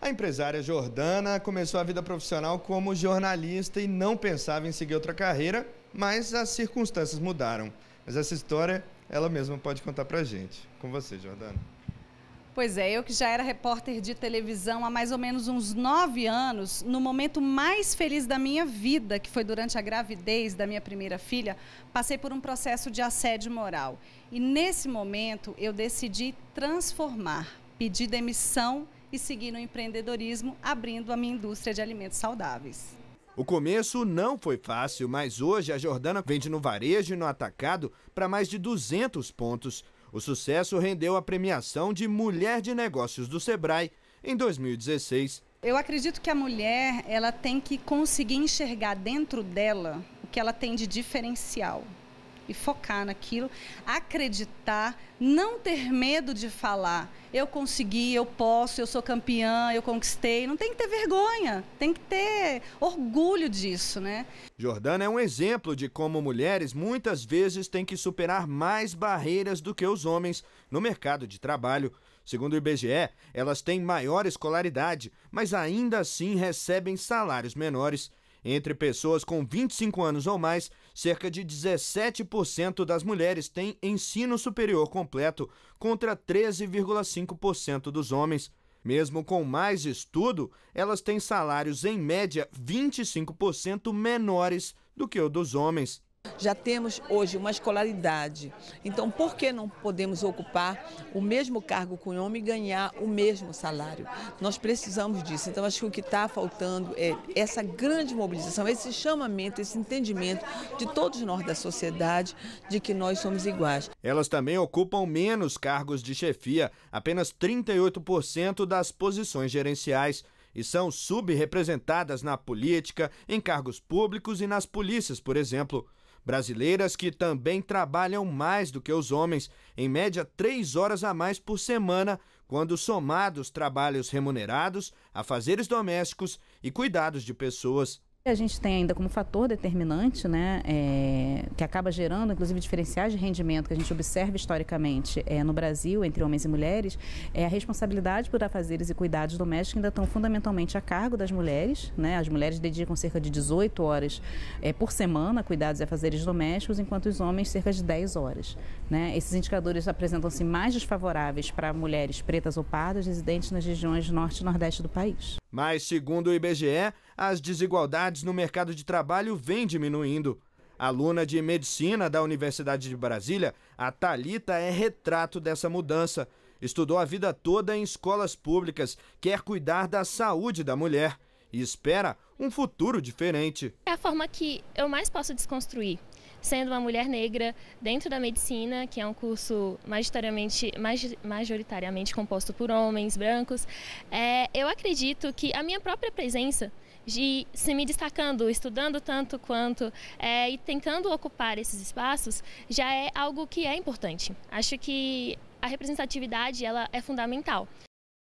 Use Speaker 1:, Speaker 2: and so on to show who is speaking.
Speaker 1: A empresária Jordana começou a vida profissional como jornalista e não pensava em seguir outra carreira, mas as circunstâncias mudaram. Mas essa história ela mesma pode contar pra gente. Com você, Jordana.
Speaker 2: Pois é, eu que já era repórter de televisão há mais ou menos uns nove anos, no momento mais feliz da minha vida, que foi durante a gravidez da minha primeira filha, passei por um processo de assédio moral. E nesse momento eu decidi transformar, pedir demissão e seguir no empreendedorismo, abrindo a minha indústria de alimentos saudáveis.
Speaker 1: O começo não foi fácil, mas hoje a Jordana vende no varejo e no atacado para mais de 200 pontos. O sucesso rendeu a premiação de Mulher de Negócios do Sebrae em 2016.
Speaker 2: Eu acredito que a mulher ela tem que conseguir enxergar dentro dela o que ela tem de diferencial e focar naquilo, acreditar, não ter medo de falar. Eu consegui, eu posso, eu sou campeã, eu conquistei. Não tem que ter vergonha, tem que ter orgulho disso, né?
Speaker 1: Jordana é um exemplo de como mulheres muitas vezes têm que superar mais barreiras do que os homens no mercado de trabalho. Segundo o IBGE, elas têm maior escolaridade, mas ainda assim recebem salários menores. Entre pessoas com 25 anos ou mais, cerca de 17% das mulheres têm ensino superior completo, contra 13,5% dos homens. Mesmo com mais estudo, elas têm salários em média 25% menores do que o dos homens. Já temos hoje uma escolaridade. Então, por
Speaker 2: que não podemos ocupar o mesmo cargo com o homem e ganhar o mesmo salário? Nós precisamos disso. Então, acho que o que está faltando é essa grande mobilização, esse chamamento, esse entendimento de todos nós da sociedade de que nós somos
Speaker 1: iguais. Elas também ocupam menos cargos de chefia, apenas 38% das posições gerenciais e são subrepresentadas na política, em cargos públicos e nas polícias, por exemplo. Brasileiras que também trabalham mais do que os homens, em média três horas a mais por semana, quando somados trabalhos remunerados, afazeres domésticos e cuidados de pessoas
Speaker 3: a gente tem ainda como fator determinante, né, é, que acaba gerando, inclusive, diferenciais de rendimento que a gente observa historicamente é, no Brasil entre homens e mulheres, é a responsabilidade por afazeres e cuidados domésticos ainda estão fundamentalmente a cargo das mulheres. Né? As mulheres dedicam cerca de 18 horas é, por semana a cuidados e afazeres domésticos, enquanto os homens cerca de 10 horas. Né? Esses indicadores apresentam-se mais desfavoráveis para mulheres pretas ou pardas residentes nas regiões norte e nordeste do país.
Speaker 1: Mas, segundo o IBGE, as desigualdades no mercado de trabalho vêm diminuindo. Aluna de medicina da Universidade de Brasília, a Talita é retrato dessa mudança. Estudou a vida toda em escolas públicas, quer cuidar da saúde da mulher e espera um futuro diferente.
Speaker 2: É a forma que eu mais posso desconstruir sendo uma mulher negra dentro da medicina, que é um curso majoritariamente, majoritariamente composto por homens brancos, é, eu acredito que a minha própria presença de se me destacando, estudando tanto quanto é, e tentando ocupar esses espaços, já é algo que é importante. Acho que a representatividade ela é fundamental.